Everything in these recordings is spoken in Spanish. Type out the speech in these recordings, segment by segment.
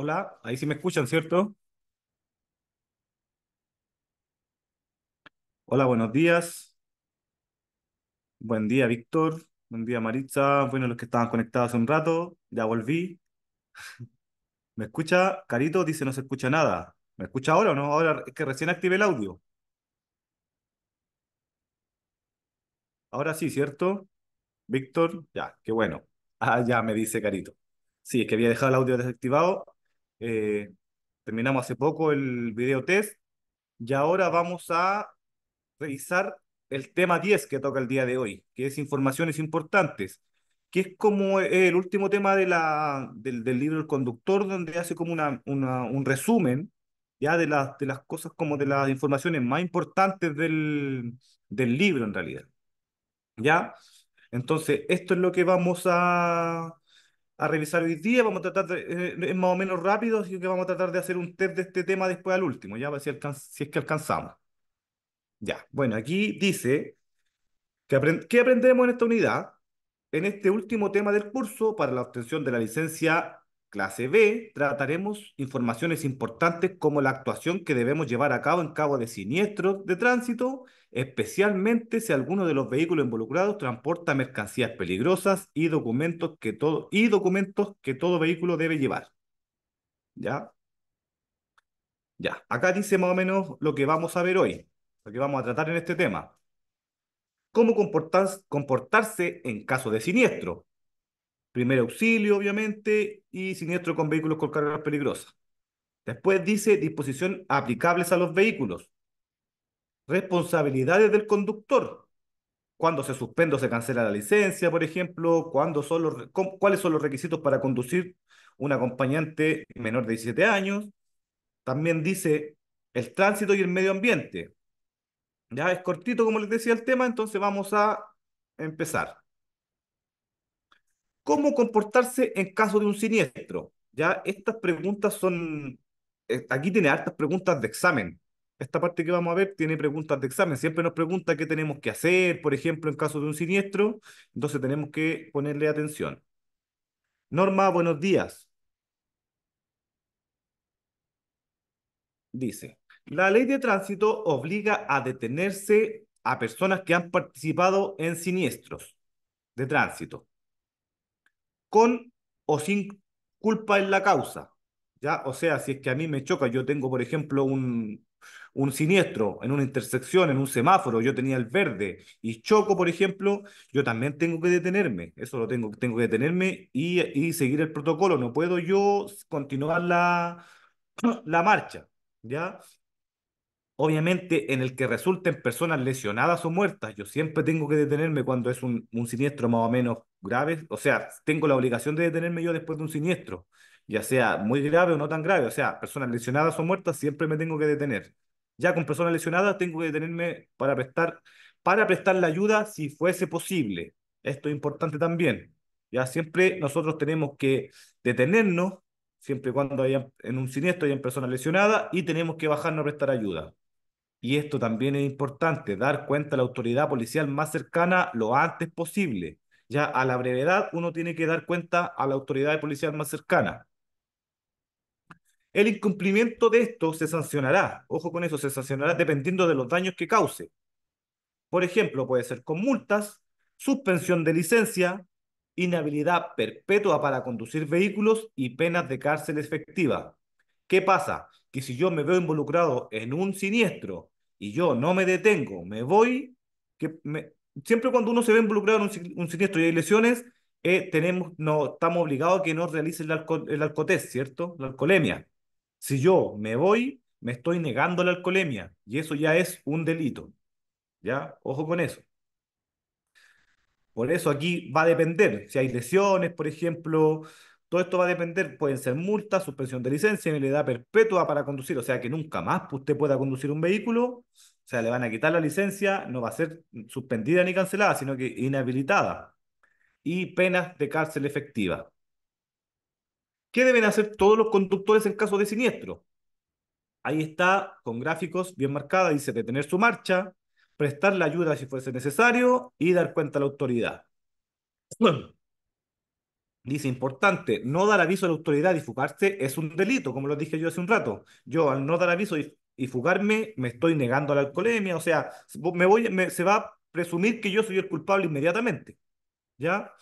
Hola, ahí sí me escuchan, ¿cierto? Hola, buenos días. Buen día, Víctor. Buen día, Maritza. Bueno, los que estaban conectados hace un rato, ya volví. ¿Me escucha? Carito dice no se escucha nada. ¿Me escucha ahora o no? Ahora es que recién activé el audio. Ahora sí, ¿cierto? Víctor, ya, qué bueno. Ah, ya me dice Carito. Sí, es que había dejado el audio desactivado eh, terminamos hace poco el video test y ahora vamos a revisar el tema 10 que toca el día de hoy, que es informaciones importantes, que es como el último tema de la, del, libro El Conductor, donde hace como una, un resumen ya de, las de las cosas como de las informaciones más importantes del, del libro en realidad. ¿Ya? Entonces, esto es lo que vamos a, a revisar hoy día, vamos a tratar de, eh, es más o menos rápido, así que vamos a tratar de hacer un test de este tema después al último, ya, si, si es que alcanzamos. Ya, bueno, aquí dice, que ¿qué aprendemos en esta unidad? En este último tema del curso, para la obtención de la licencia clase B, trataremos informaciones importantes como la actuación que debemos llevar a cabo en cabo de siniestros de tránsito, especialmente si alguno de los vehículos involucrados transporta mercancías peligrosas y documentos que todo, y documentos que todo vehículo debe llevar. ¿Ya? Ya, acá dice más o menos lo que vamos a ver hoy, lo que vamos a tratar en este tema. Cómo comportarse en caso de siniestro. Primer auxilio, obviamente, y siniestro con vehículos con cargas peligrosas. Después dice disposición aplicables a los vehículos responsabilidades del conductor. Cuando se suspende o se cancela la licencia, por ejemplo, cuando son los, cuáles son los requisitos para conducir un acompañante menor de 17 años. También dice el tránsito y el medio ambiente. Ya es cortito, como les decía el tema, entonces vamos a empezar. ¿Cómo comportarse en caso de un siniestro? Ya estas preguntas son, eh, aquí tiene hartas preguntas de examen, esta parte que vamos a ver tiene preguntas de examen. Siempre nos pregunta qué tenemos que hacer, por ejemplo, en caso de un siniestro. Entonces tenemos que ponerle atención. Norma, buenos días. Dice, la ley de tránsito obliga a detenerse a personas que han participado en siniestros de tránsito, con o sin culpa en la causa. ¿ya? O sea, si es que a mí me choca, yo tengo, por ejemplo, un, un siniestro en una intersección, en un semáforo, yo tenía el verde y choco, por ejemplo, yo también tengo que detenerme, eso lo tengo, tengo que detenerme y, seguir el protocolo, no puedo yo continuar la, la marcha, ¿ya? Obviamente, en el que resulten personas lesionadas o muertas, yo siempre tengo que detenerme cuando es un, un, siniestro más o menos grave. O sea, tengo la obligación de detenerme yo después de un siniestro, ya sea muy grave o no tan grave. O sea, personas lesionadas o muertas, siempre me tengo que detener ya con personas lesionadas tengo que detenerme para prestar, para prestar la ayuda si fuese posible. Esto es importante también. Ya siempre nosotros tenemos que detenernos, siempre cuando haya en un siniestro hayan personas lesionadas, y tenemos que bajarnos a prestar ayuda. Y esto también es importante, dar cuenta a la autoridad policial más cercana lo antes posible. Ya a la brevedad uno tiene que dar cuenta a la autoridad policial más cercana. El incumplimiento de esto se sancionará, ojo con eso, se sancionará dependiendo de los daños que cause. Por ejemplo, puede ser con multas, suspensión de licencia, inhabilidad perpetua para conducir vehículos y penas de cárcel efectiva. ¿Qué pasa? Que si yo me veo involucrado en un siniestro y yo no me detengo, me voy, que siempre cuando uno se ve involucrado en un, siniestro y hay lesiones, eh, tenemos, no, estamos obligados a que no realicen el, alco el ¿cierto? La alcoholemia. Si yo me voy, me estoy negando la alcoholemia y eso ya es un delito. ¿Ya? Ojo con eso. Por eso aquí va a depender. Si hay lesiones, por ejemplo, todo esto va a depender. Pueden ser multas, suspensión de licencia, da perpetua para conducir. O sea, que nunca más usted pueda conducir un vehículo. O sea, le van a quitar la licencia, no va a ser suspendida ni cancelada, sino que inhabilitada. Y penas de cárcel efectiva. ¿Qué deben hacer todos los conductores en caso de siniestro? Ahí está, con gráficos bien marcada, dice detener su marcha, prestar la ayuda si fuese necesario y dar cuenta a la autoridad. dice importante, no dar aviso a la autoridad y fugarse es un delito, como lo dije yo hace un rato. Yo al no dar aviso y, fugarme me estoy negando a la alcoholemia, o sea, me voy, se va a presumir que yo soy el culpable inmediatamente. ¿Ya?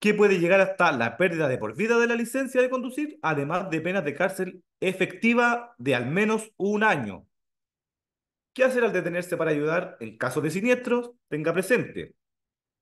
que puede llegar hasta la pérdida de por vida de la licencia de conducir, además de penas de cárcel efectiva de al menos un año. ¿Qué hacer al detenerse para ayudar en caso de siniestros? Tenga presente.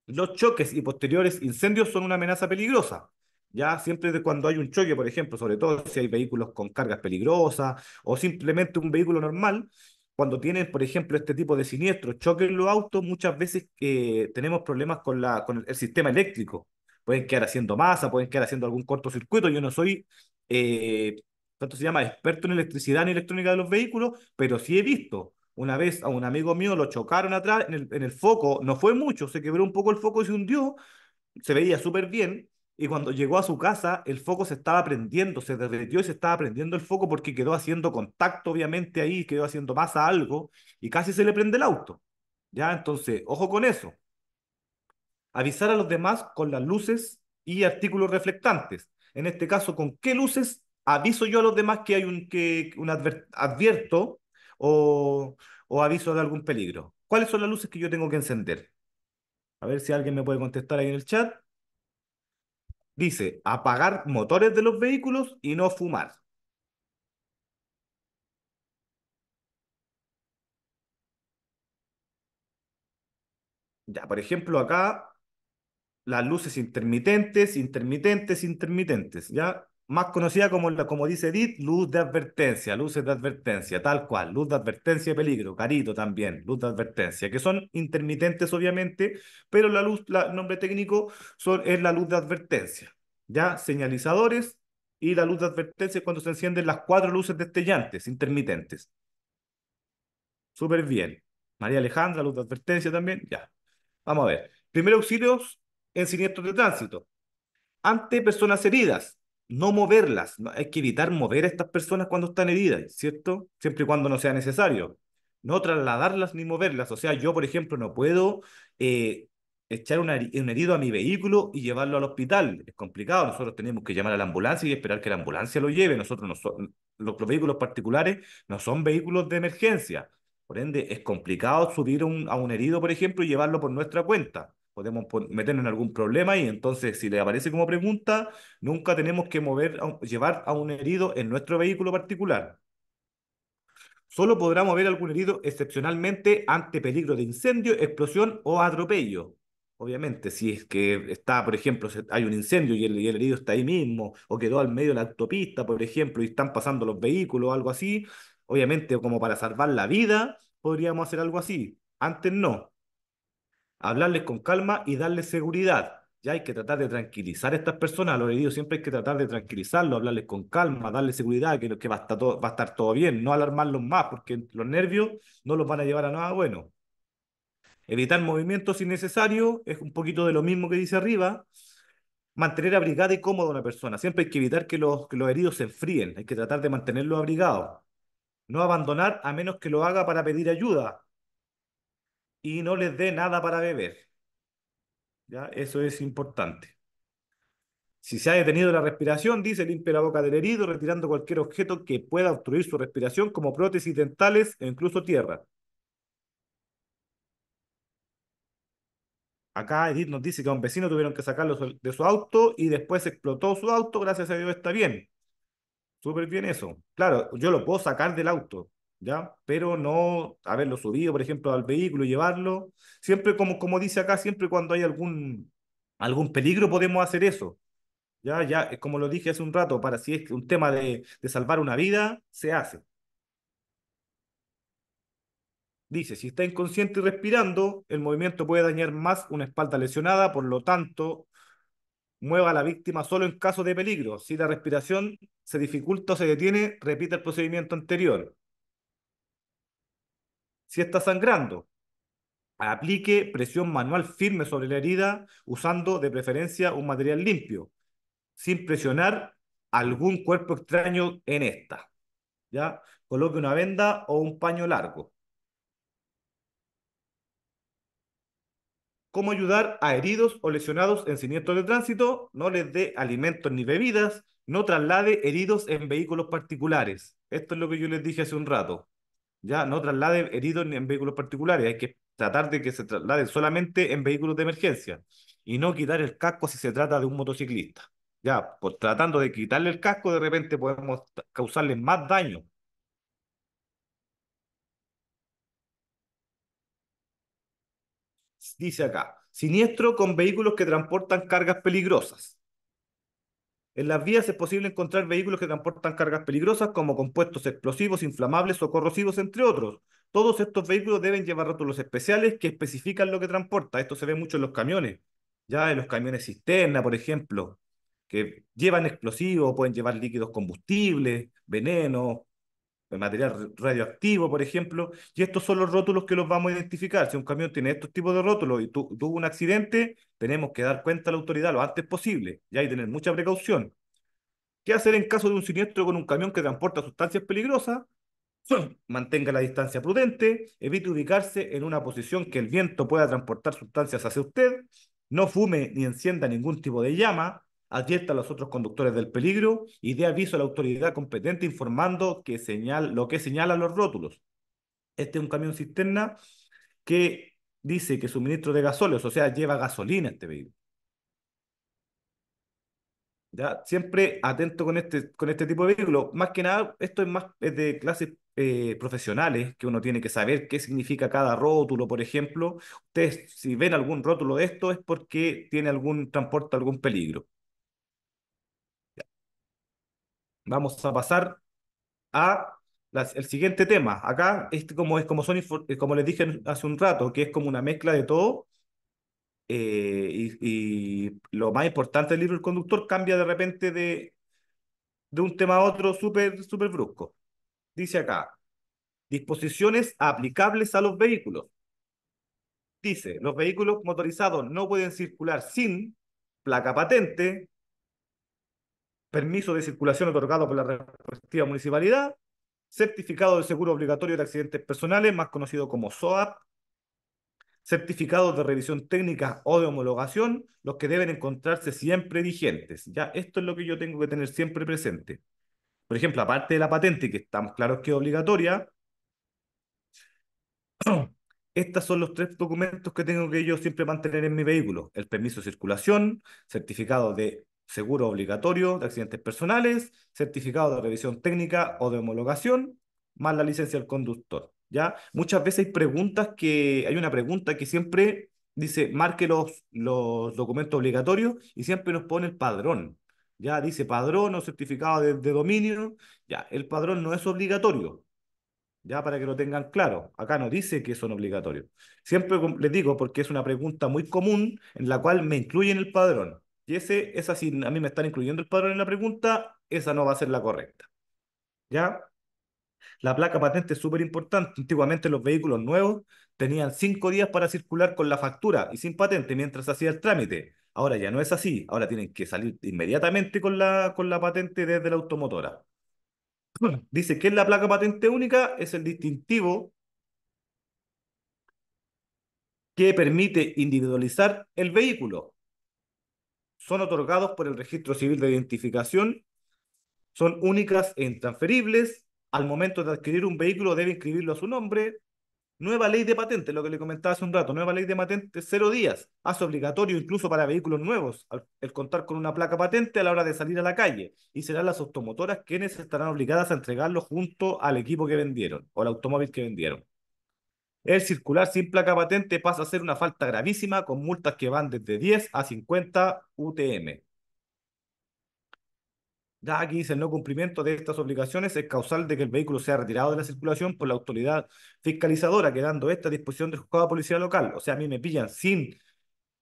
Los choques y posteriores incendios son una amenaza peligrosa. Ya siempre cuando hay un choque, por ejemplo, sobre todo si hay vehículos con cargas peligrosas o simplemente un vehículo normal, cuando tienen, por ejemplo, este tipo de siniestros, choques en los autos, muchas veces eh, tenemos problemas con, la, con el sistema eléctrico pueden quedar haciendo masa, pueden quedar haciendo algún cortocircuito. Yo no soy, tanto eh, se llama, experto en electricidad ni electrónica de los vehículos, pero sí he visto. Una vez a un amigo mío lo chocaron atrás en el, en el foco, no fue mucho, se quebró un poco el foco y se hundió, se veía súper bien, y cuando llegó a su casa, el foco se estaba prendiendo, se derretió y se estaba prendiendo el foco porque quedó haciendo contacto, obviamente, ahí, quedó haciendo masa algo y casi se le prende el auto. ¿Ya? Entonces, ojo con eso avisar a los demás con las luces y artículos reflectantes. En este caso, ¿con qué luces aviso yo a los demás que hay un, que, un advierto o, o aviso de algún peligro? ¿Cuáles son las luces que yo tengo que encender? A ver si alguien me puede contestar ahí en el chat. Dice, apagar motores de los vehículos y no fumar. Ya, por ejemplo, acá las luces intermitentes, intermitentes, intermitentes, ¿ya? Más conocida como, como dice Edith, luz de advertencia, luces de advertencia, tal cual, luz de advertencia de peligro, carito también, luz de advertencia, que son intermitentes obviamente, pero la luz, el nombre técnico es la luz de advertencia, ¿ya? Señalizadores y la luz de advertencia cuando se encienden las cuatro luces destellantes, intermitentes. Súper bien. María Alejandra, luz de advertencia también, ya. Vamos a ver. Primero auxilios en siniestros de tránsito. Ante personas heridas, no moverlas. Hay que evitar mover a estas personas cuando están heridas, ¿cierto? Siempre y cuando no sea necesario. No trasladarlas ni moverlas. O sea, yo, por ejemplo, no puedo eh, echar un herido a mi vehículo y llevarlo al hospital. Es complicado. Nosotros tenemos que llamar a la ambulancia y esperar que la ambulancia lo lleve. Nosotros los, vehículos particulares no son vehículos de emergencia. Por ende, es complicado subir a un herido, por ejemplo, y llevarlo por nuestra cuenta podemos meternos en algún problema y entonces si le aparece como pregunta, nunca tenemos que mover, llevar a un herido en nuestro vehículo particular. Solo podrá mover algún herido excepcionalmente ante peligro de incendio, explosión o atropello. Obviamente, si es que está, por ejemplo, hay un incendio y el, y el, herido está ahí mismo, o quedó al medio de la autopista, por ejemplo, y están pasando los vehículos o algo así, obviamente como para salvar la vida, podríamos hacer algo así. Antes no hablarles con calma y darles seguridad. Ya hay que tratar de tranquilizar a estas personas, a los heridos siempre hay que tratar de tranquilizarlos, hablarles con calma, darles seguridad, que, que va, a estar todo, va a estar todo bien, no alarmarlos más, porque los nervios no los van a llevar a nada bueno. Evitar movimientos innecesarios es un poquito de lo mismo que dice arriba. Mantener abrigada y cómoda una persona. Siempre hay que evitar que los, que los heridos se enfríen. Hay que tratar de mantenerlo abrigado No abandonar a menos que lo haga para pedir ayuda y no les dé nada para beber. ¿Ya? Eso es importante. Si se ha detenido la respiración, dice, limpie la boca del herido, retirando cualquier objeto que pueda obstruir su respiración, como prótesis dentales e incluso tierra. Acá Edith nos dice que a un vecino tuvieron que sacarlo de su auto y después explotó su auto, gracias a Dios está bien. Súper bien eso. Claro, yo lo puedo sacar del auto, pero no haberlo subido, por ejemplo, al vehículo, y llevarlo. Siempre, como, como dice acá, siempre cuando hay algún, algún peligro podemos hacer eso. Ya, ya, eh, como lo dije hace un rato, para si es un tema de, de salvar una vida, se hace. Dice, si está inconsciente y respirando, el movimiento puede dañar más una espalda lesionada, por lo tanto, mueva a la víctima solo en caso de peligro. Si la respiración se dificulta o se detiene, repita el procedimiento anterior. Si está sangrando, aplique presión manual firme sobre la herida usando de preferencia un material limpio, sin presionar algún cuerpo extraño en esta. ¿Ya? Coloque una venda o un paño largo. cómo ayudar a heridos o lesionados en siniestros de tránsito, no les dé alimentos ni bebidas, no traslade heridos en vehículos particulares. Esto es lo que yo les dije hace un rato ya no traslade heridos en vehículos particulares, hay que tratar de que se trasladen solamente en vehículos de emergencia y no quitar el casco si se trata de un motociclista. Ya, por tratando de quitarle el casco, de repente podemos causarle más daño. Dice acá, siniestro con vehículos que transportan cargas peligrosas. En las vías es posible encontrar vehículos que transportan cargas peligrosas como compuestos explosivos, inflamables o corrosivos, entre otros. Todos estos vehículos deben llevar rótulos especiales que especifican lo que transporta. Esto se ve mucho en los camiones, ya en los camiones cisterna, por ejemplo, que llevan explosivos, pueden llevar líquidos combustibles, venenos, material radioactivo, por ejemplo, y estos son los rótulos que los vamos a identificar. Si un camión tiene estos tipos de rótulos y tuvo un accidente, tenemos que dar cuenta a la autoridad lo antes posible, y que tener mucha precaución. ¿Qué hacer en caso de un siniestro con un camión que transporta sustancias peligrosas? Mantenga la distancia prudente, evite ubicarse en una posición que el viento pueda transportar sustancias hacia usted, no fume ni encienda ningún tipo de llama, advierta a los otros conductores del peligro y dé aviso a la autoridad competente informando que lo que señalan los rótulos. Este es un camión cisterna que dice que suministro de gasóleos, o sea, lleva gasolina este vehículo. ¿Ya? Siempre atento con este, con este tipo de vehículo. Más que nada, esto es más de clases eh, profesionales, que uno tiene que saber qué significa cada rótulo, por ejemplo. Ustedes, si ven algún rótulo de esto, es porque tiene algún transporte, algún peligro. Vamos a pasar a el siguiente tema. Acá, este como, es como, son, como les dije hace un rato, que es como una mezcla de todo. Eh, y, lo más importante del libro El Conductor cambia de repente de, de un tema a otro súper super brusco. Dice acá, disposiciones aplicables a los vehículos. Dice, los vehículos motorizados no pueden circular sin placa patente, permiso de circulación otorgado por la respectiva municipalidad, certificado de seguro obligatorio de accidentes personales, más conocido como SOAP, certificado de revisión técnica o de homologación, los que deben encontrarse siempre vigentes. Ya, esto es lo que yo tengo que tener siempre presente. Por ejemplo, aparte de la patente, que estamos claros que es obligatoria, estos son los tres documentos que tengo que yo siempre mantener en mi vehículo. El permiso de circulación, certificado de seguro obligatorio de accidentes personales, certificado de revisión técnica o de homologación, más la licencia del conductor. ¿ya? Muchas veces hay preguntas que, hay una pregunta que siempre dice, marque los, los documentos obligatorios y siempre nos pone el padrón. Ya dice padrón o certificado de, de dominio. Ya, el padrón no es obligatorio, ya para que lo tengan claro. Acá no dice que son obligatorios. Siempre les digo porque es una pregunta muy común en la cual me incluyen el padrón. Y ese, esa, si a mí me están incluyendo el padrón en la pregunta, esa no va a ser la correcta. ¿Ya? La placa patente es súper importante. Antiguamente los vehículos nuevos tenían cinco días para circular con la factura y sin patente mientras hacía el trámite. Ahora ya no es así. Ahora tienen que salir inmediatamente con la, con la patente desde la automotora. Dice que la placa patente única, es el distintivo que permite individualizar el vehículo son otorgados por el registro civil de identificación, son únicas e intransferibles, al momento de adquirir un vehículo debe inscribirlo a su nombre, nueva ley de patentes, lo que le comentaba hace un rato, nueva ley de patentes, cero días, hace obligatorio incluso para vehículos nuevos el contar con una placa patente a la hora de salir a la calle, y serán las automotoras quienes estarán obligadas a entregarlo junto al equipo que vendieron o el automóvil que vendieron. El circular sin placa patente pasa a ser una falta gravísima con multas que van desde 10 a 50 UTM. Ya aquí dice el no cumplimiento de estas obligaciones es causal de que el vehículo sea retirado de la circulación por la autoridad fiscalizadora, quedando esta disposición de juzgado de policía local. O sea, a mí me pillan sin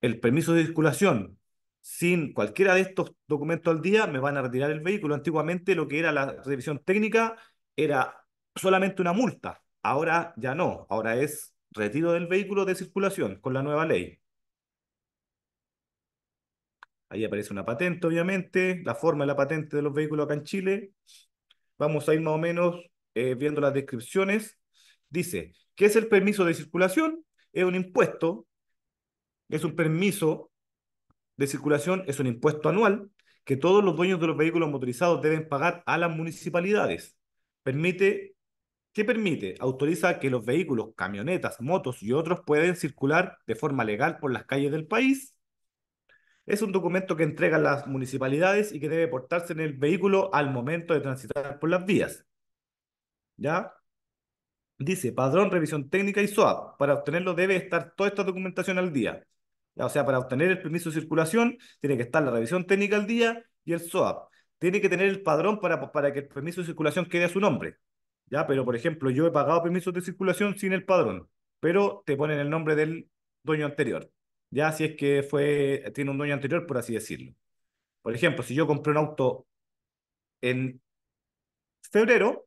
el permiso de circulación, sin cualquiera de estos documentos al día, me van a retirar el vehículo. Antiguamente lo que era la revisión técnica era solamente una multa. Ahora ya no, ahora es retiro del vehículo de circulación con la nueva ley. Ahí aparece una patente, obviamente, la forma de la patente de los vehículos acá en Chile. Vamos a ir más o menos eh, viendo las descripciones. Dice, ¿qué es el permiso de circulación? Es un impuesto, es un permiso de circulación, es un impuesto anual que todos los dueños de los vehículos motorizados deben pagar a las municipalidades. Permite ¿Qué permite, autoriza que los vehículos, camionetas, motos y otros pueden circular de forma legal por las calles del país. Es un documento que entregan las municipalidades y que debe portarse en el vehículo al momento de transitar por las vías. ¿Ya? Dice, padrón, revisión técnica y SOAP. Para obtenerlo debe estar toda esta documentación al día. O sea, para obtener el permiso de circulación tiene que estar la revisión técnica al día y el SOAP. Tiene que tener el padrón para, para que el permiso de circulación quede a su nombre. Pero, por ejemplo, yo he pagado permisos de circulación sin el padrón, pero te ponen el nombre del dueño anterior, ya si es que fue, tiene un dueño anterior, por así decirlo. Por ejemplo, si yo compré un auto en febrero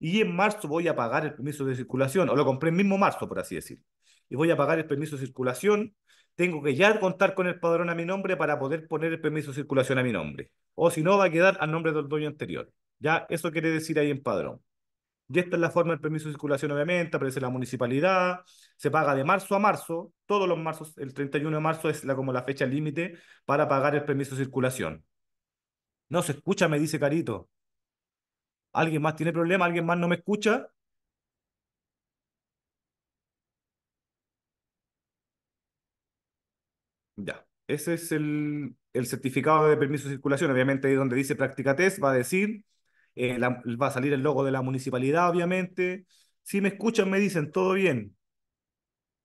y en marzo voy a pagar el permiso de circulación, o lo compré en mismo marzo, por así decirlo, y voy a pagar el permiso de circulación, tengo que ya contar con el padrón a mi nombre para poder poner el permiso de circulación a mi nombre. O si no, va a quedar al nombre del dueño anterior. Ya eso quiere decir ahí en padrón. Y esta es la forma del permiso de circulación, obviamente, aparece la municipalidad, se paga de marzo a marzo, todos los marzos, el 31 de marzo es la, como la fecha límite para pagar el permiso de circulación. No se escucha, me dice Carito. ¿Alguien más tiene problema? ¿Alguien más no me escucha? Ya, ese es el, el certificado de permiso de circulación. Obviamente ahí donde dice práctica test va a decir eh, va a salir el logo de la municipalidad, obviamente. Si me escuchan, me dicen, todo bien.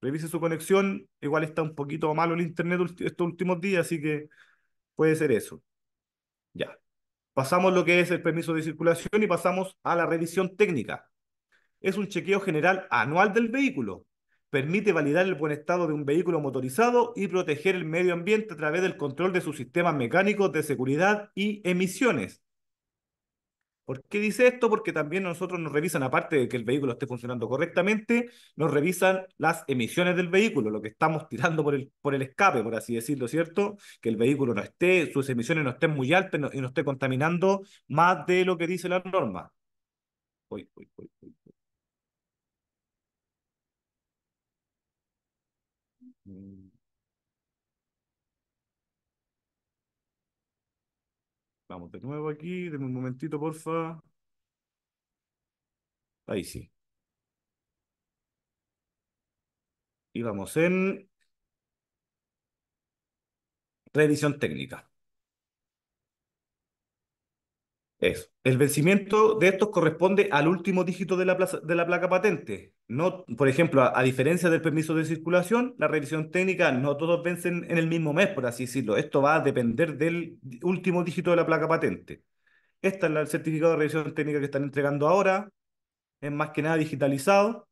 Revise su conexión, igual está un poquito malo el internet estos últimos días, así que puede ser eso. Ya. Pasamos lo que es el permiso de circulación y pasamos a la revisión técnica. Es un chequeo general anual del vehículo. Permite validar el buen estado de un vehículo motorizado y proteger el medio ambiente a través del control de sus sistemas mecánicos de seguridad y emisiones. ¿Por qué dice esto? Porque también nosotros nos revisan, aparte de que el vehículo esté funcionando correctamente, nos revisan las emisiones del vehículo, lo que estamos tirando por el, por el escape, por así decirlo, ¿cierto? Que el vehículo no esté, sus emisiones no estén muy altas y no esté contaminando más de lo que dice la norma. Uy, uy, uy, uy. Mm. Vamos de nuevo aquí, denme un momentito, porfa. Ahí sí. Y vamos en revisión técnica. Eso. El vencimiento de estos corresponde al último dígito de la, de la placa patente no, por ejemplo, a, diferencia del permiso de circulación, la revisión técnica no todos vencen en el mismo mes, por así decirlo. Esto va a depender del último dígito de la placa patente. Este es el certificado de revisión técnica que están entregando ahora. Es más que nada digitalizado.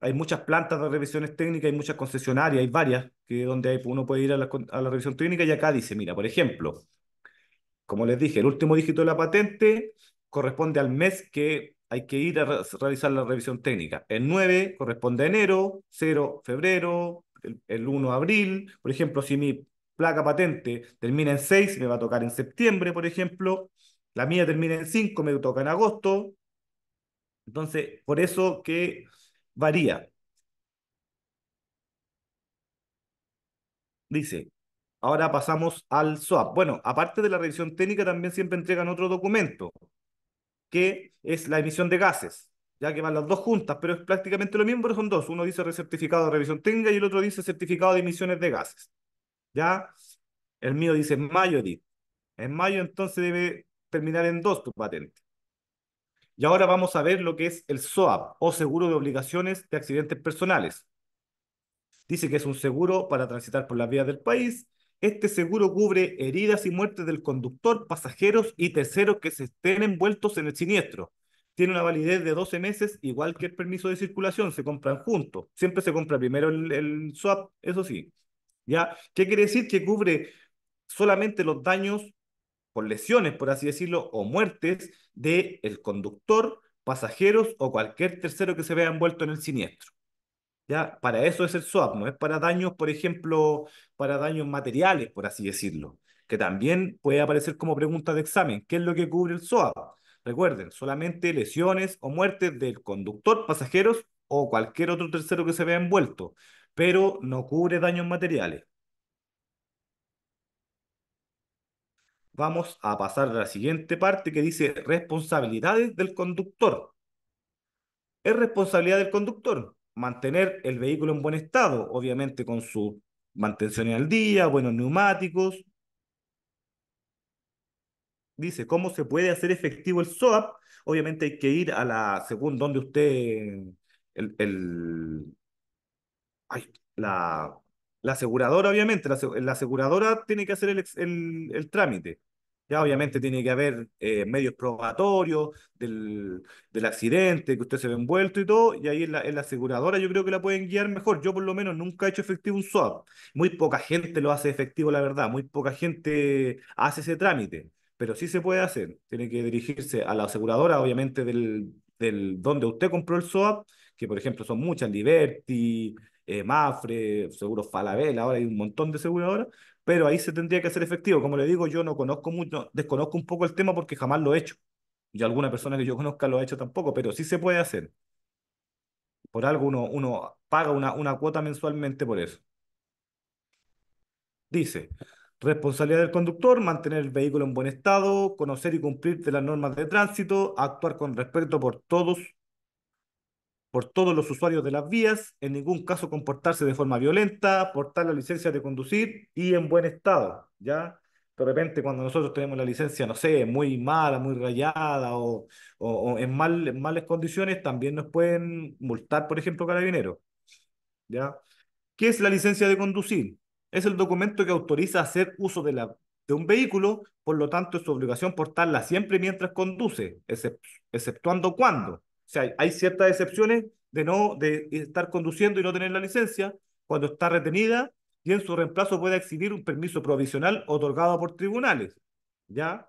Hay muchas plantas de revisiones técnicas, hay muchas concesionarias, hay varias que donde uno puede ir a la, a la revisión técnica y acá dice, mira, por ejemplo, como les dije, el último dígito de la patente corresponde al mes que hay que ir a realizar la revisión técnica. El 9 corresponde a enero, 0 febrero, el, el 1 abril. Por ejemplo, si mi placa patente termina en 6, me va a tocar en septiembre, por ejemplo. La mía termina en 5, me toca en agosto. Entonces, por eso que varía. Dice, ahora pasamos al SWAP. Bueno, aparte de la revisión técnica, también siempre entregan otro documento que es la emisión de gases, ya que van las dos juntas, pero es prácticamente lo mismo, pero son dos. Uno dice certificado de revisión técnica y el otro dice certificado de emisiones de gases. ¿Ya? El mío dice mayo, En mayo entonces debe terminar en dos tu patente. Y ahora vamos a ver lo que es el SOAP o Seguro de Obligaciones de Accidentes Personales. Dice que es un seguro para transitar por las vías del país este seguro cubre heridas y muertes del conductor, pasajeros y terceros que se estén envueltos en el siniestro. Tiene una validez de 12 meses, igual que el permiso de circulación, se compran juntos. Siempre se compra primero el, swap, eso sí. ¿Ya? ¿Qué quiere decir? Que cubre solamente los daños por lesiones, por así decirlo, o muertes del conductor, pasajeros o cualquier tercero que se vea envuelto en el siniestro. ¿ya? Para eso es el SOAP, no es para daños, por ejemplo, para daños materiales, por así decirlo, que también puede aparecer como pregunta de examen. ¿Qué es lo que cubre el SOAP? Recuerden, solamente lesiones o muertes del conductor, pasajeros o cualquier otro tercero que se vea envuelto, pero no cubre daños materiales. Vamos a pasar a la siguiente parte que dice responsabilidades del conductor. Es responsabilidad del conductor mantener el vehículo en buen estado, obviamente con su mantención al día, buenos neumáticos. Dice, ¿cómo se puede hacer efectivo el SOAP? Obviamente hay que ir a la, según donde usted, el, la, aseguradora, obviamente, la, aseguradora tiene que hacer el, el, el trámite. Ya obviamente tiene que haber eh, medios probatorios del, accidente, que usted se ve envuelto y todo, y ahí en la, aseguradora yo creo que la pueden guiar mejor. Yo por lo menos nunca he hecho efectivo un SWAP. Muy poca gente lo hace efectivo, la verdad. Muy poca gente hace ese trámite, pero sí se puede hacer. Tiene que dirigirse a la aseguradora, obviamente, del, donde usted compró el SWAP, que por ejemplo son muchas, Liberty, eh, Mafre, Seguros Falabella, ahora hay un montón de aseguradoras, pero ahí se tendría que hacer efectivo. Como le digo, yo no conozco mucho, desconozco un poco el tema porque jamás lo he hecho. Y alguna persona que yo conozca lo ha hecho tampoco, pero sí se puede hacer. Por algo uno, paga una, una cuota mensualmente por eso. Dice, Responsabilidad del conductor, mantener el vehículo en buen estado, conocer y cumplir de las normas de tránsito, actuar con respeto por todos por todos los usuarios de las vías, en ningún caso comportarse de forma violenta, portar la licencia de conducir y en buen estado, ¿ya? De repente cuando nosotros tenemos la licencia, no sé, muy mala, muy rayada o, en, malas condiciones, también nos pueden multar, por ejemplo, carabineros, ¿ya? ¿Qué es la licencia de conducir? Es el documento que autoriza hacer uso de, la, de un vehículo, por lo tanto es su obligación portarla siempre mientras conduce, exceptuando cuando o sea, hay ciertas excepciones de no de estar conduciendo y no tener la licencia cuando está retenida y en su reemplazo puede exhibir un permiso provisional otorgado por tribunales. ¿Ya?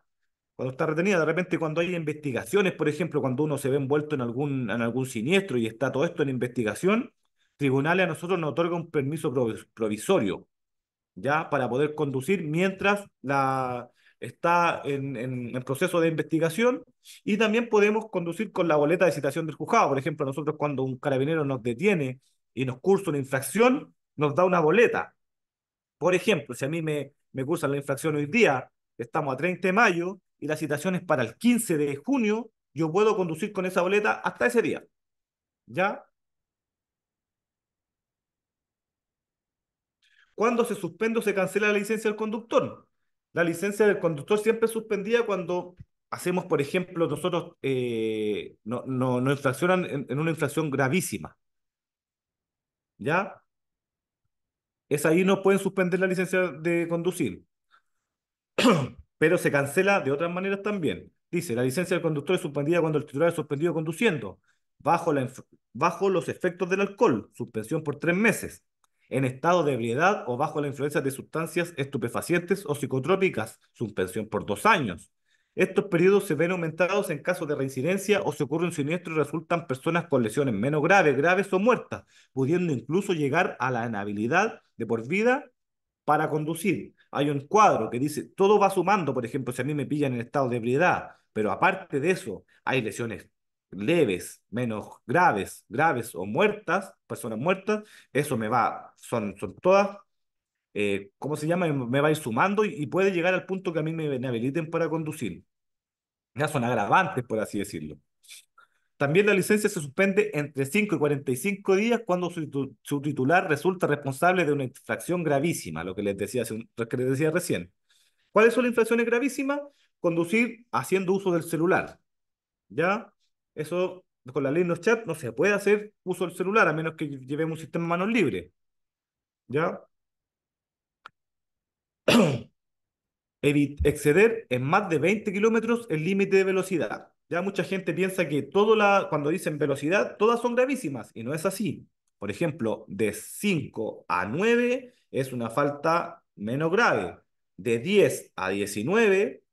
Cuando está retenida, de repente cuando hay investigaciones, por ejemplo, cuando uno se ve envuelto en algún, en algún siniestro y está todo esto en investigación, tribunales a nosotros nos otorga un permiso provisorio, ¿ya? Para poder conducir mientras la, está en, en, el proceso de investigación y también podemos conducir con la boleta de citación del juzgado. Por ejemplo, nosotros cuando un carabinero nos detiene y nos cursa una infracción, nos da una boleta. Por ejemplo, si a mí me, me cursan la infracción hoy día, estamos a 30 de mayo y la citación es para el 15 de junio, yo puedo conducir con esa boleta hasta ese día. ¿Ya? Cuando se suspende o se cancela la licencia del conductor? la licencia del conductor siempre es suspendida cuando hacemos, por ejemplo, nosotros nos eh, no, no, no, infraccionan en, una infracción gravísima. ¿Ya? Es ahí no pueden suspender la licencia de conducir. Pero se cancela de otras maneras también. Dice, la licencia del conductor es suspendida cuando el titular es suspendido conduciendo, bajo, la, bajo los efectos del alcohol, suspensión por tres meses en estado de ebriedad o bajo la influencia de sustancias estupefacientes o psicotrópicas, suspensión por dos años. Estos periodos se ven aumentados en caso de reincidencia o se ocurre un siniestro y resultan personas con lesiones menos graves, graves o muertas, pudiendo incluso llegar a la inhabilidad de por vida para conducir. Hay un cuadro que dice, todo va sumando, por ejemplo, si a mí me pillan en estado de ebriedad, pero aparte de eso, hay lesiones leves, menos graves, graves o muertas, personas muertas, eso me va, son, todas, eh, ¿cómo se llama? Me va a ir sumando y, puede llegar al punto que a mí me, habiliten para conducir. Ya son agravantes, por así decirlo. También la licencia se suspende entre 5 y 45 días cuando su, titular resulta responsable de una infracción gravísima, lo que les decía, que les decía recién. ¿Cuáles son las infracciones gravísimas? Conducir haciendo uso del celular. ¿Ya? Eso con la ley de los chats no se puede hacer uso del celular a menos que llevemos un sistema de manos libres. ¿Ya? exceder en más de 20 kilómetros el límite de velocidad. Ya mucha gente piensa que todo la, cuando dicen velocidad, todas son gravísimas y no es así. Por ejemplo, de 5 a 9 es una falta menos grave. De 10 a 19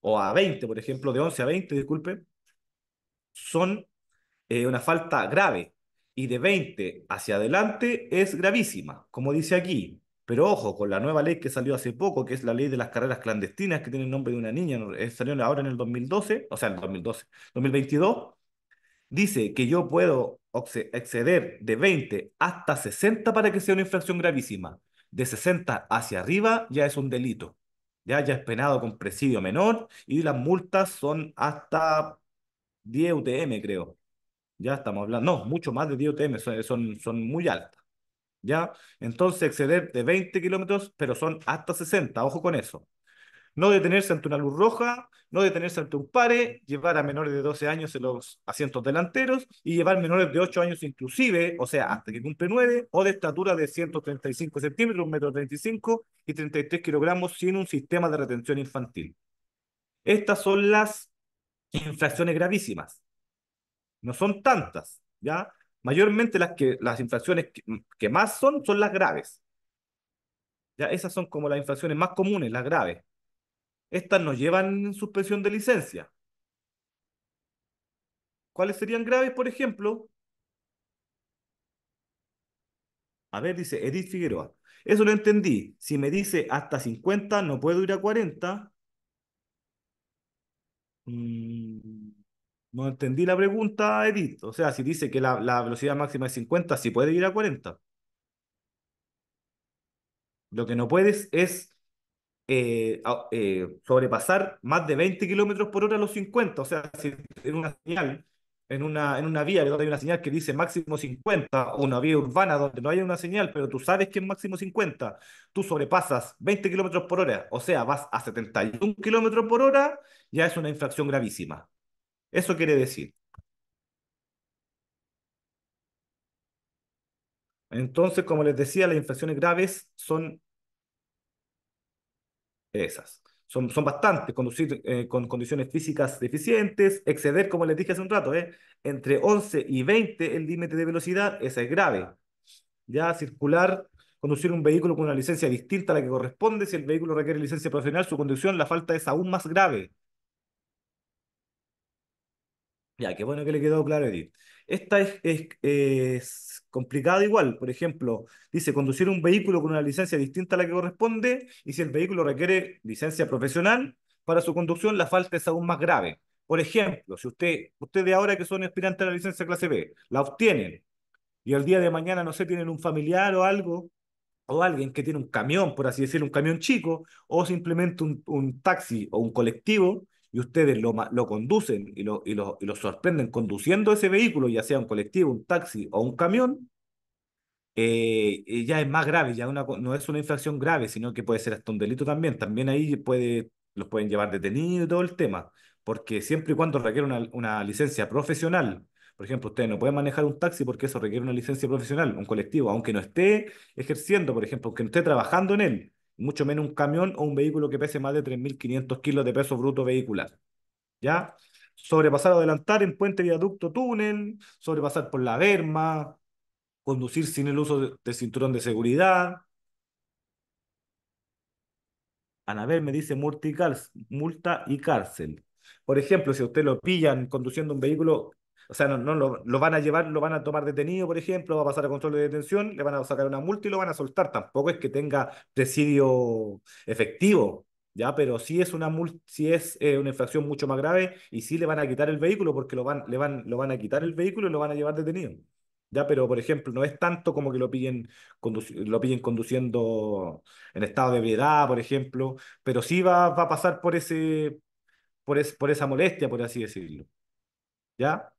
o a 20, por ejemplo, de 11 a 20, disculpen, son eh, una falta grave y de 20 hacia adelante es gravísima, como dice aquí. Pero ojo, con la nueva ley que salió hace poco, que es la ley de las carreras clandestinas, que tiene el nombre de una niña, eh, salió ahora en el 2012, o sea, en el 2012, 2022, dice que yo puedo exceder de 20 hasta 60 para que sea una infracción gravísima. De 60 hacia arriba ya es un delito. Ya, ya es penado con presidio menor y las multas son hasta 10 UTM, creo. Ya estamos hablando, no, mucho más de 10 UTM, son, son, muy altas. ¿Ya? Entonces, exceder de 20 kilómetros, pero son hasta 60, ojo con eso. No detenerse ante una luz roja, no detenerse ante un pare, llevar a menores de 12 años en los asientos delanteros y llevar menores de 8 años inclusive, o sea, hasta que cumple 9, o de estatura de 135 centímetros, 1,35 m y 33 kilogramos sin un sistema de retención infantil. Estas son las infracciones gravísimas. No son tantas, ¿ya? Mayormente las, que, las infracciones mm, que, más son son las graves. Ya esas son como las infracciones más comunes, las graves. Estas nos llevan en suspensión de licencia. ¿Cuáles serían graves, por ejemplo? A ver, dice Edith Figueroa. Eso lo entendí. Si me dice hasta 50, no puedo ir a 40. Mm, no entendí la pregunta, Edith. O sea, si dice que la, velocidad máxima es 50, si puede ir a 40. Lo que no puedes es eh, eh, sobrepasar más de 20 kilómetros por hora los 50. O sea, si en una señal en una, en una vía donde hay una señal que dice máximo 50, o una vía urbana donde no hay una señal, pero tú sabes que es máximo 50, tú sobrepasas 20 kilómetros por hora, o sea, vas a 71 kilómetros por hora, ya es una infracción gravísima. Eso quiere decir. Entonces, como les decía, las infracciones graves son esas son, son bastantes, conducir eh, con condiciones físicas deficientes, exceder, como les dije hace un rato, eh, entre 11 y 20 el límite de velocidad, esa es grave. Ya circular, conducir un vehículo con una licencia distinta a la que corresponde, si el vehículo requiere licencia profesional, su conducción, la falta es aún más grave. Ya, qué bueno que le quedó claro, Edith. Esta es, es, complicada igual. Por ejemplo, dice conducir un vehículo con una licencia distinta a la que corresponde y si el vehículo requiere licencia profesional para su conducción, la falta es aún más grave. Por ejemplo, si usted, ustedes ahora que son aspirantes a la licencia clase B, la obtienen y el día de mañana, no sé, tienen un familiar o algo, o alguien que tiene un camión, por así decirlo, un camión chico, o simplemente un, un taxi o un colectivo, y ustedes lo, lo conducen y lo, y, sorprenden conduciendo ese vehículo, ya sea un colectivo, un taxi o un camión, eh, ya es más grave, ya no es una infracción grave, sino que puede ser hasta un delito también. También ahí puede, los pueden llevar detenidos y todo el tema, porque siempre y cuando requiere una, licencia profesional, por ejemplo, ustedes no pueden manejar un taxi porque eso requiere una licencia profesional, un colectivo, aunque no esté ejerciendo, por ejemplo, aunque no esté trabajando en él, mucho menos un camión o un vehículo que pese más de 3.500 kilos de peso bruto vehicular. ¿Ya? Sobrepasar o adelantar en puente, viaducto, túnel, sobrepasar por la verma. conducir sin el uso de, cinturón de seguridad. Anabel me dice multa y cárcel. Por ejemplo, si a usted lo pillan conduciendo un vehículo o sea, no, no lo, van a llevar, lo van a tomar detenido, por ejemplo, va a pasar a control de detención, le van a sacar una multa y lo van a soltar. Tampoco es que tenga presidio efectivo, ¿ya? Pero sí es una multa, es eh, una infracción mucho más grave y sí le van a quitar el vehículo porque lo van, le van, lo van a quitar el vehículo y lo van a llevar detenido. ¿Ya? Pero, por ejemplo, no es tanto como que lo pillen, lo conduciendo en estado de ebriedad, por ejemplo, pero sí va, a pasar por, ese, por, por esa molestia, por así decirlo. ¿Ya?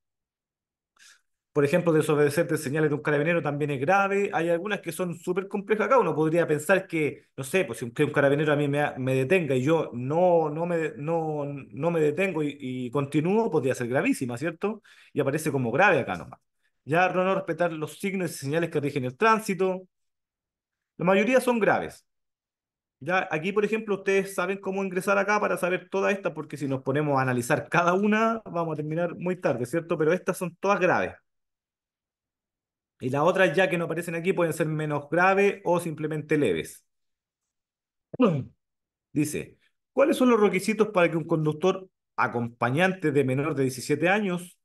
por ejemplo, desobedecerte señales de un carabinero también es grave. Hay algunas que son súper complejas acá. Uno podría pensar que, no sé, pues si un, carabinero a mí me, detenga y yo no, no, me, no, no me detengo y, continúo, podría ser gravísima, ¿cierto? Y aparece como grave acá nomás. Ya no respetar los signos y señales que rigen el tránsito. La mayoría son graves. Ya aquí, por ejemplo, ustedes saben cómo ingresar acá para saber todas estas, porque si nos ponemos a analizar cada una, vamos a terminar muy tarde, ¿cierto? Pero estas son todas graves. Y las otras ya que no aparecen aquí pueden ser menos graves o simplemente leves. Dice, ¿cuáles son los requisitos para que un conductor acompañante de menor de 17 años,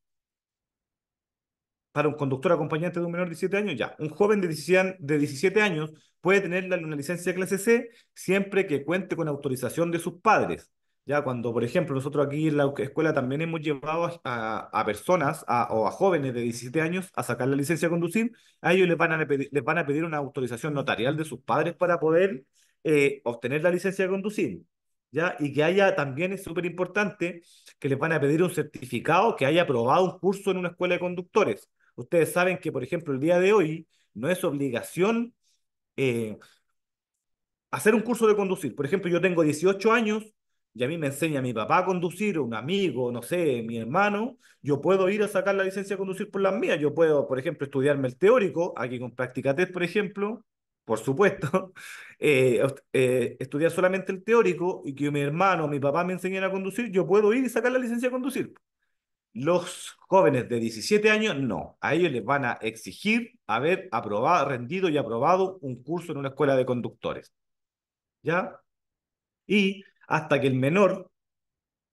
para un conductor acompañante de un menor de 17 años, ya, un joven de 17, años puede tener una licencia clase C siempre que cuente con autorización de sus padres. Ya cuando, por ejemplo, nosotros aquí en la escuela también hemos llevado a, personas o a jóvenes de 17 años a sacar la licencia de conducir, a ellos les van a, pedir, van a pedir una autorización notarial de sus padres para poder eh, obtener la licencia de conducir. ¿Ya? Y que haya también es súper importante que les van a pedir un certificado que haya aprobado un curso en una escuela de conductores. Ustedes saben que, por ejemplo, el día de hoy no es obligación eh, hacer un curso de conducir. Por ejemplo, yo tengo 18 años, y a mí me enseña mi papá a conducir, un amigo, no sé, mi hermano, yo puedo ir a sacar la licencia de conducir por las mías. Yo puedo, por ejemplo, estudiarme el teórico, aquí con práctica test, por ejemplo, por supuesto, eh, eh, estudiar solamente el teórico y que mi hermano o mi papá me enseñen a conducir, yo puedo ir y sacar la licencia de conducir. Los jóvenes de 17 años, no. A ellos les van a exigir haber aprobado, rendido y aprobado un curso en una escuela de conductores. ¿Ya? Y hasta que el menor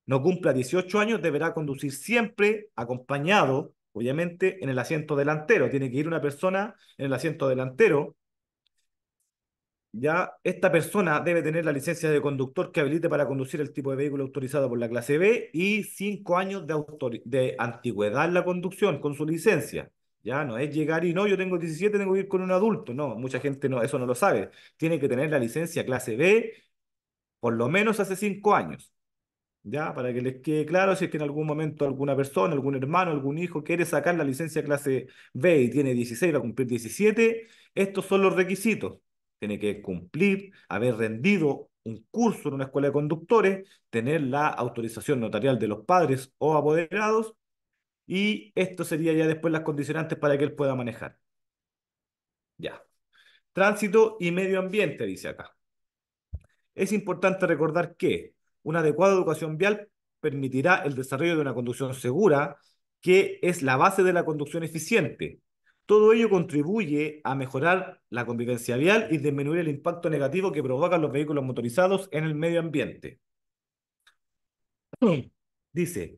no cumpla 18 años, deberá conducir siempre acompañado, obviamente, en el asiento delantero. Tiene que ir una persona en el asiento delantero. Ya esta persona debe tener la licencia de conductor que habilite para conducir el tipo de vehículo autorizado por la clase B y cinco años de, de antigüedad en la conducción con su licencia. Ya no es llegar y no, yo tengo 17, tengo que ir con un adulto. No, mucha gente no, eso no lo sabe. Tiene que tener la licencia clase B por lo menos hace cinco años. ¿Ya? Para que les quede claro, si es que en algún momento alguna persona, algún hermano, algún hijo quiere sacar la licencia clase B y tiene 16, va a cumplir 17, estos son los requisitos. Tiene que cumplir, haber rendido un curso en una escuela de conductores, tener la autorización notarial de los padres o apoderados, y esto sería ya después las condicionantes para que él pueda manejar. Ya. Tránsito y medio ambiente, dice acá. Es importante recordar que una adecuada educación vial permitirá el desarrollo de una conducción segura, que es la base de la conducción eficiente. Todo ello contribuye a mejorar la convivencia vial y disminuir el impacto negativo que provocan los vehículos motorizados en el medio ambiente. Dice,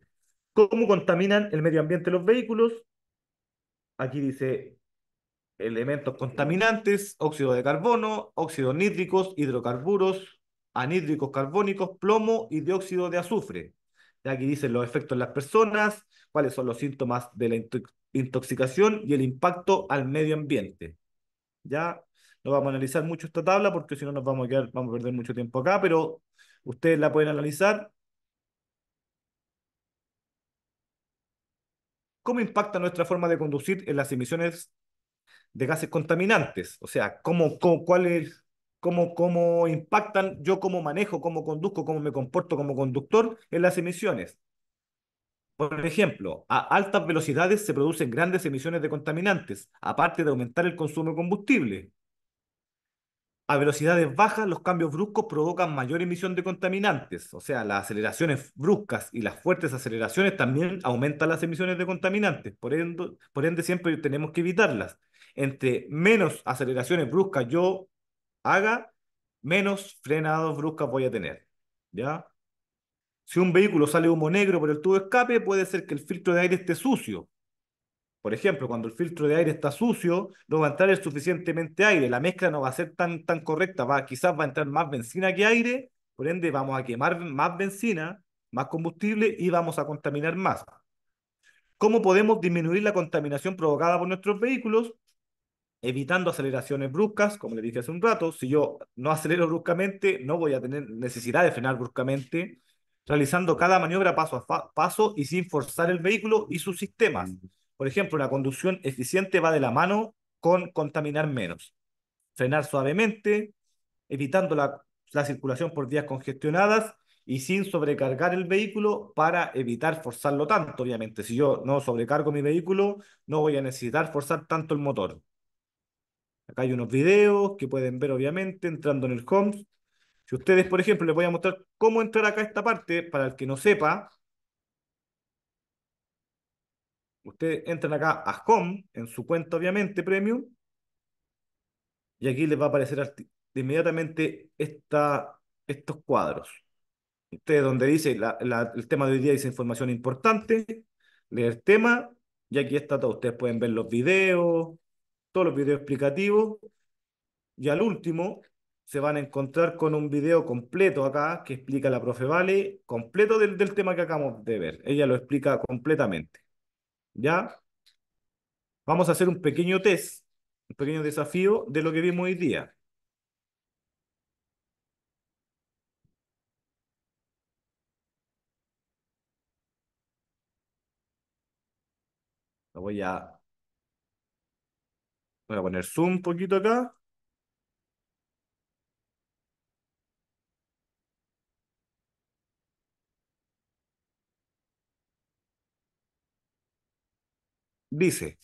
¿cómo contaminan el medio ambiente los vehículos? Aquí dice elementos contaminantes, óxido de carbono, óxidos nítricos, hidrocarburos, anhídricos carbónicos, plomo y dióxido de azufre. Y aquí dicen los efectos en las personas, cuáles son los síntomas de la intoxicación y el impacto al medio ambiente. Ya no vamos a analizar mucho esta tabla porque si no nos vamos a quedar, vamos a perder mucho tiempo acá, pero ustedes la pueden analizar. ¿Cómo impacta nuestra forma de conducir en las emisiones de gases contaminantes? O sea, cuál es cómo, impactan yo cómo manejo, cómo conduzco, cómo me comporto como conductor en las emisiones. Por ejemplo, a altas velocidades se producen grandes emisiones de contaminantes, aparte de aumentar el consumo de combustible. A velocidades bajas, los cambios bruscos provocan mayor emisión de contaminantes, o sea, las aceleraciones bruscas y las fuertes aceleraciones también aumentan las emisiones de contaminantes, por por ende siempre tenemos que evitarlas. Entre menos aceleraciones bruscas yo haga, menos frenados bruscas voy a tener. ¿Ya? Si un vehículo sale humo negro por el tubo de escape, puede ser que el filtro de aire esté sucio. Por ejemplo, cuando el filtro de aire está sucio, no va a entrar el suficientemente aire, la mezcla no va a ser tan, tan correcta, va, quizás va a entrar más benzina que aire, por ende vamos a quemar más benzina, más combustible y vamos a contaminar más. ¿Cómo podemos disminuir la contaminación provocada por nuestros vehículos? evitando aceleraciones bruscas, como le dije hace un rato. Si yo no acelero bruscamente, no voy a tener necesidad de frenar bruscamente, realizando cada maniobra paso a paso y sin forzar el vehículo y sus sistemas. Por ejemplo, la conducción eficiente va de la mano con contaminar menos. Frenar suavemente, evitando la, la circulación por vías congestionadas y sin sobrecargar el vehículo para evitar forzarlo tanto, obviamente. Si yo no sobrecargo mi vehículo, no voy a necesitar forzar tanto el motor. Acá hay unos videos que pueden ver, obviamente, entrando en el home. Si ustedes, por ejemplo, les voy a mostrar cómo entrar acá a esta parte, para el que no sepa, ustedes entran acá a com en su cuenta, obviamente, premium, y aquí les va a aparecer inmediatamente esta, estos cuadros. Ustedes donde dice el tema de hoy día dice información importante, leer tema, y aquí está todo. Ustedes pueden ver los videos, los videos explicativos. Y al último, se van a encontrar con un video completo acá que explica la profe Vale, completo del, del tema que acabamos de ver. Ella lo explica completamente. ¿Ya? Vamos a hacer un pequeño test, un pequeño desafío de lo que vimos hoy día. voy a Voy a poner zoom un poquito acá. Dice,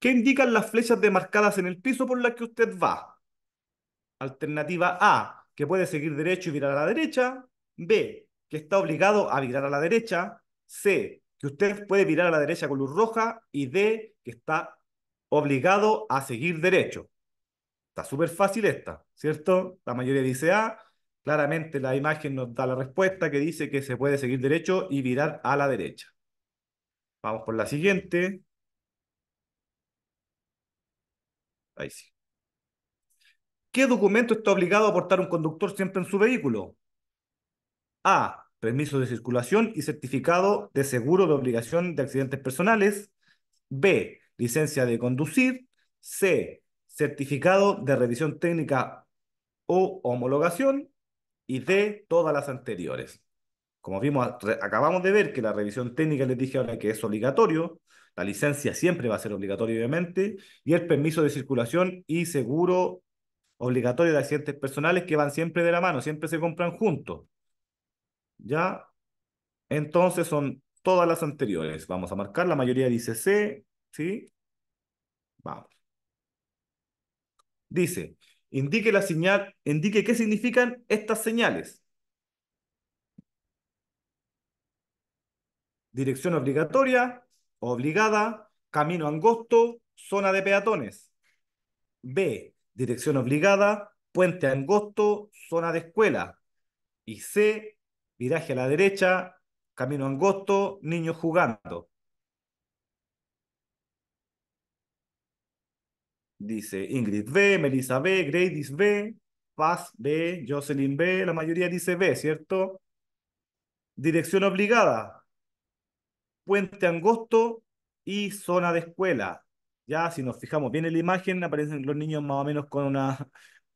¿qué indican las flechas demarcadas en el piso por la que usted va? Alternativa A, que puede seguir derecho y virar a la derecha. B, que está obligado a virar a la derecha. C, que usted puede virar a la derecha con luz roja. Y D, que está obligado a seguir derecho. Está súper fácil esta, ¿cierto? La mayoría dice A, claramente la imagen nos da la respuesta que dice que se puede seguir derecho y virar a la derecha. Vamos por la siguiente. Ahí sí. ¿Qué documento está obligado a aportar un conductor siempre en su vehículo? A. Permiso de circulación y certificado de seguro de obligación de accidentes personales. B licencia de conducir. C, certificado de revisión técnica o homologación. Y D, todas las anteriores. Como vimos, acabamos de ver que la revisión técnica, les dije ahora que es obligatorio, la licencia siempre va a ser obligatoria, obviamente, y el permiso de circulación y seguro obligatorio de accidentes personales que van siempre de la mano, siempre se compran juntos. ¿Ya? Entonces son todas las anteriores. Vamos a marcar, la mayoría dice C, ¿Sí? Vamos. Dice, indique la señal, indique qué significan estas señales. Dirección obligatoria, obligada, camino angosto, zona de peatones. B, dirección obligada, puente angosto, zona de escuela. Y C, viraje a la derecha, camino angosto, niños jugando. Dice Ingrid B, Melissa B, Gradis B, Paz B, Jocelyn B, la mayoría dice B, ¿cierto? Dirección obligada, puente angosto y zona de escuela. Ya, si nos fijamos bien en la imagen, aparecen los niños más o menos con una,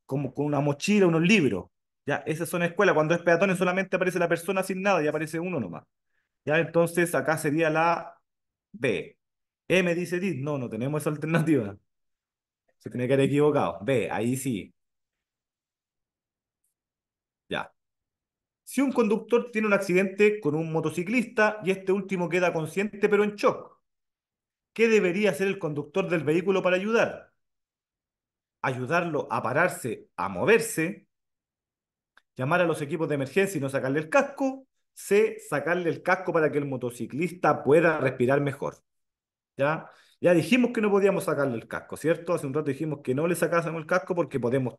como con una mochila, unos libros. Ya, esa zona de escuela, cuando es peatones solamente aparece la persona sin nada y aparece uno nomás. Ya, entonces acá sería la B. M dice D, no, no tenemos esa alternativa. Se tiene que haber equivocado. Ve, ahí sí. Ya. Si un conductor tiene un accidente con un motociclista y este último queda consciente pero en shock, ¿qué debería hacer el conductor del vehículo para ayudar? ¿Ayudarlo a pararse, a moverse? ¿Llamar a los equipos de emergencia y no sacarle el casco? C, sacarle el casco para que el motociclista pueda respirar mejor. ¿Ya? Ya dijimos que no podíamos sacarle el casco, ¿cierto? Hace un rato dijimos que no le sacásemos el casco porque podemos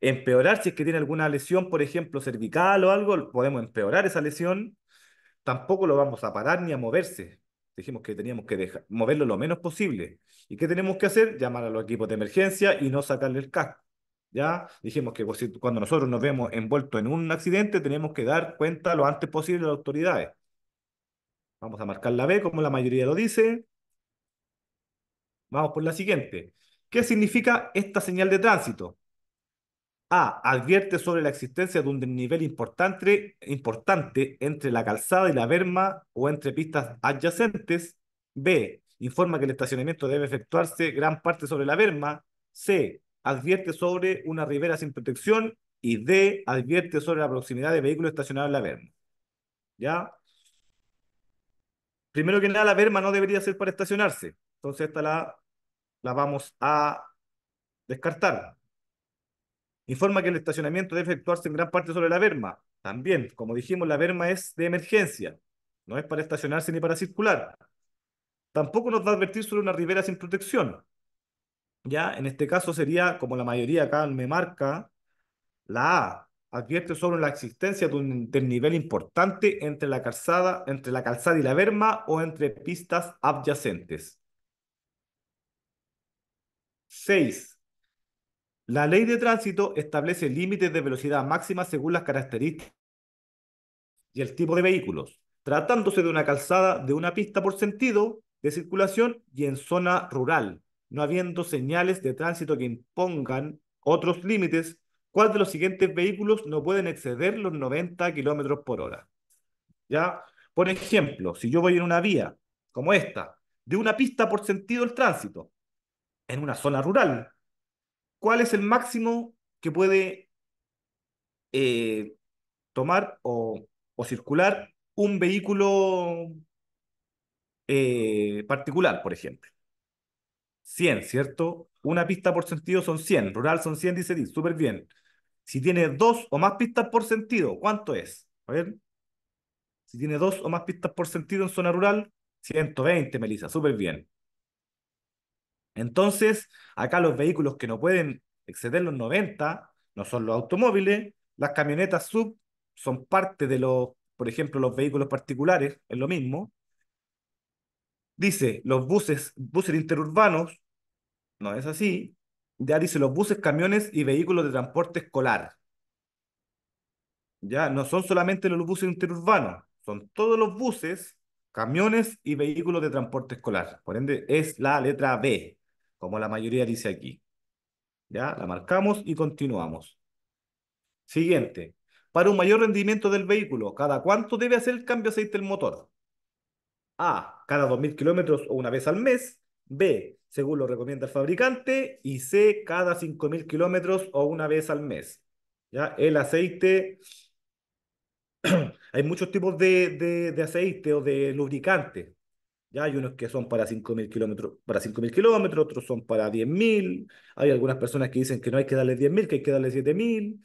empeorar si es que tiene alguna lesión, por ejemplo, cervical o algo, podemos empeorar esa lesión. Tampoco lo vamos a parar ni a moverse. Dijimos que teníamos que moverlo lo menos posible. ¿Y qué tenemos que hacer? Llamar a los equipos de emergencia y no sacarle el casco. ¿Ya? Dijimos que cuando nosotros nos vemos envueltos en un accidente, tenemos que dar cuenta lo antes posible a las autoridades. Vamos a marcar la B, como la mayoría lo dice. Vamos por la siguiente. ¿Qué significa esta señal de tránsito? A. Advierte sobre la existencia de un desnivel importante, entre la calzada y la berma o entre pistas adyacentes. B. Informa que el estacionamiento debe efectuarse gran parte sobre la berma. C. Advierte sobre una ribera sin protección. Y D. Advierte sobre la proximidad de vehículos estacionados en la verma. ¿Ya? Primero que nada, la verma no debería ser para estacionarse. Entonces, esta la la vamos a descartar. Informa que el estacionamiento debe efectuarse en gran parte sobre la berma. También, como dijimos, la berma es de emergencia. No es para estacionarse ni para circular. Tampoco nos va a advertir sobre una ribera sin protección. Ya, en este caso sería, como la mayoría acá me marca, la A. Advierte sobre la existencia de un desnivel importante entre la calzada, entre la calzada y la berma o entre pistas adyacentes. 6. La ley de tránsito establece límites de velocidad máxima según las características y el tipo de vehículos, tratándose de una calzada de una pista por sentido de circulación y en zona rural, no habiendo señales de tránsito que impongan otros límites, ¿cuál de los siguientes vehículos no pueden exceder los 90 kilómetros por hora? ¿Ya? Por ejemplo, si yo voy en una vía como esta, de una pista por sentido el tránsito, en una zona rural. ¿Cuál es el máximo que puede eh, tomar o, circular un vehículo eh, particular, por ejemplo? 100, ¿cierto? Una pista por sentido son 100, rural son 100, dice súper bien. Si tiene dos o más pistas por sentido, ¿cuánto es? A ver. Si tiene dos o más pistas por sentido en zona rural, 120, Melissa, súper bien. Entonces, acá los vehículos que no pueden exceder los 90 no son los automóviles, las camionetas sub son parte de los, por ejemplo, los vehículos particulares, es lo mismo. Dice, los buses, buses interurbanos, no es así. Ya dice, los buses, camiones y vehículos de transporte escolar. Ya no son solamente los buses interurbanos, son todos los buses, camiones y vehículos de transporte escolar. Por ende, es la letra B como la mayoría dice aquí. ¿Ya? La marcamos y continuamos. Siguiente. Para un mayor rendimiento del vehículo, ¿cada cuánto debe hacer el cambio de aceite del motor? A. Cada 2.000 kilómetros o una vez al mes. B. Según lo recomienda el fabricante. Y C. Cada 5.000 kilómetros o una vez al mes. ¿Ya? El aceite... Hay muchos tipos de, de aceite o de lubricante. Ya hay unos que son para 5.000 kilómetros, para 5.000 kilómetros, otros son para 10.000. Hay algunas personas que dicen que no hay que darle 10.000, que hay que darle 7.000.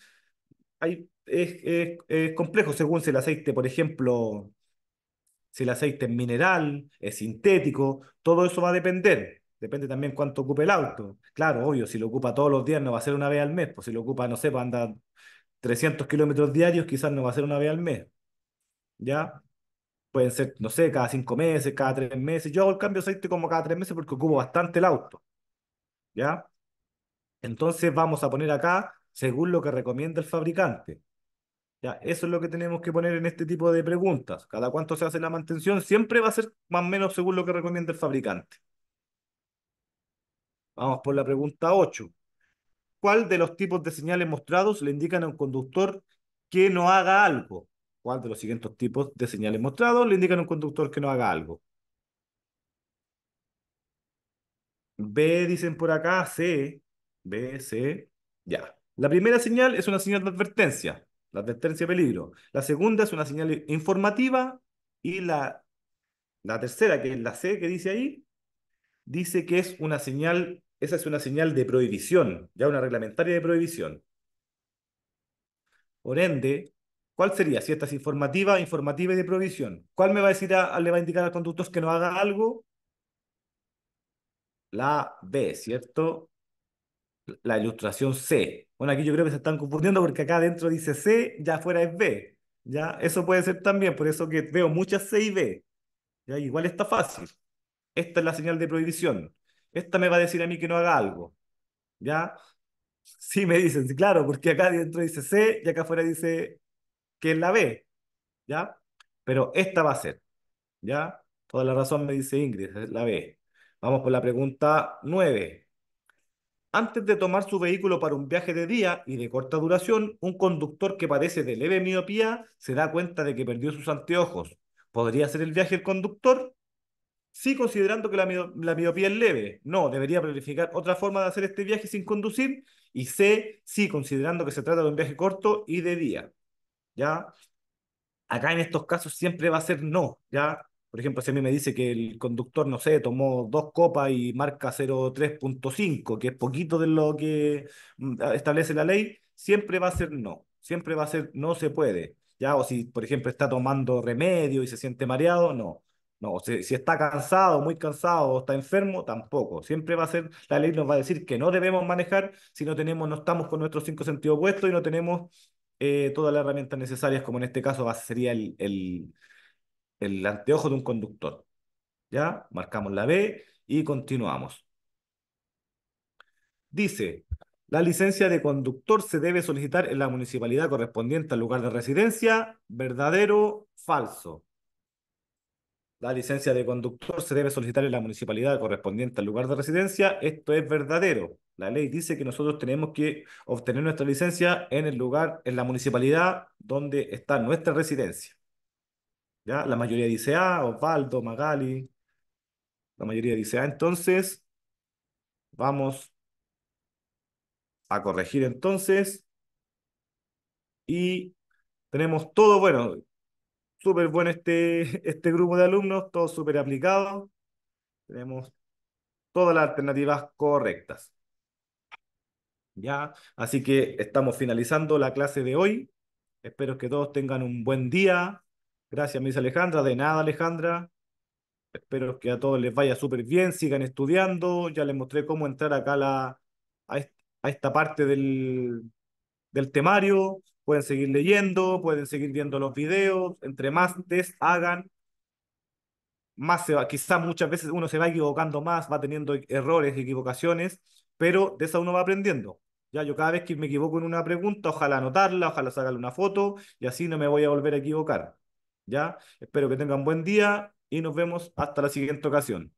Hay, es, complejo según si el aceite, por ejemplo, si el aceite es mineral, es sintético, todo eso va a depender. Depende también cuánto ocupe el auto. Claro, obvio, si lo ocupa todos los días no va a ser una vez al mes. Pues si lo ocupa, no sé, para andar 300 kilómetros diarios, quizás no va a ser una vez al mes. ¿Ya? pueden ser, no sé, cada cinco meses, cada tres meses. Yo hago el cambio de aceite como cada tres meses porque ocupo bastante el auto. ¿Ya? Entonces vamos a poner acá según lo que recomienda el fabricante. ¿Ya? Eso es lo que tenemos que poner en este tipo de preguntas. Cada cuánto se hace la mantención siempre va a ser más o menos según lo que recomienda el fabricante. Vamos por la pregunta 8. ¿Cuál de los tipos de señales mostrados le indican a un conductor que no haga algo? ¿Cuál de los siguientes tipos de señales mostrados le indican a un conductor que no haga algo? B, dicen por acá, C, B, C, ya. La primera señal es una señal de advertencia, la advertencia de peligro. La segunda es una señal informativa y la, la tercera, que es la C que dice ahí, dice que es una señal, esa es una señal de prohibición, ya una reglamentaria de prohibición. Por ende, ¿Cuál sería? Si esta es informativa, informativa y de prohibición. ¿Cuál me va a decir, le va a indicar al conductor que no haga algo? La B, ¿cierto? La ilustración C. Bueno, aquí yo creo que se están confundiendo porque acá adentro dice C, ya afuera es B. ¿Ya? Eso puede ser también, por eso que veo muchas C y B. ¿Ya? Igual está fácil. Esta es la señal de prohibición. Esta me va a decir a mí que no haga algo. ¿Ya? Sí, me dicen, claro, porque acá adentro dice C y acá afuera dice que es la B, ¿ya? Pero esta va a ser, ¿ya? Toda la razón me dice Ingrid, es la B. Vamos por la pregunta 9. Antes de tomar su vehículo para un viaje de día y de corta duración, un conductor que padece de leve miopía se da cuenta de que perdió sus anteojos. ¿Podría hacer el viaje el conductor? Sí, considerando que la, la, miopía es leve. No, debería planificar otra forma de hacer este viaje sin conducir. Y C, sí, considerando que se trata de un viaje corto y de día. ¿ya? Acá en estos casos siempre va a ser no, ¿ya? Por ejemplo, si a mí me dice que el conductor, no sé, tomó dos copas y marca 0,3.5, que es poquito de lo que mm, establece la ley, siempre va a ser no, siempre va a ser no se puede, ¿ya? O si, por ejemplo, está tomando remedio y se siente mareado, no. No, si, está cansado, muy cansado o está enfermo, tampoco. Siempre va a ser, la ley nos va a decir que no debemos manejar si no tenemos, no estamos con nuestros cinco sentidos puestos y no tenemos eh, todas las herramientas necesarias, como en este caso sería el, el, el anteojo de un conductor. ¿Ya? Marcamos la B y continuamos. Dice, la licencia de conductor se debe solicitar en la municipalidad correspondiente al lugar de residencia, verdadero, falso. La licencia de conductor se debe solicitar en la municipalidad correspondiente al lugar de residencia. Esto es verdadero. La ley dice que nosotros tenemos que obtener nuestra licencia en el lugar, en la municipalidad donde está nuestra residencia. ¿Ya? La mayoría dice A, ah, Osvaldo, Magali. La mayoría dice A. Ah, entonces, vamos a corregir entonces. Y tenemos todo, bueno, súper bueno este, este grupo de alumnos, todos súper aplicados. Tenemos todas las alternativas correctas. Ya, así que estamos finalizando la clase de hoy. Espero que todos tengan un buen día. Gracias, mis Alejandra. De nada, Alejandra. Espero que a todos les vaya súper bien. Sigan estudiando. Ya les mostré cómo entrar acá a, a, esta parte del, del temario. Pueden seguir leyendo, pueden seguir viendo los videos. Entre más deshagan, hagan, más se va. Quizás muchas veces uno se va equivocando más, va teniendo e-, errores, equivocaciones, pero de esa uno va aprendiendo. Ya yo cada vez que me equivoco en una pregunta, ojalá anotarla, ojalá sacarle una foto y así no me voy a volver a equivocar. Ya, espero que tengan buen día y nos vemos hasta la siguiente ocasión.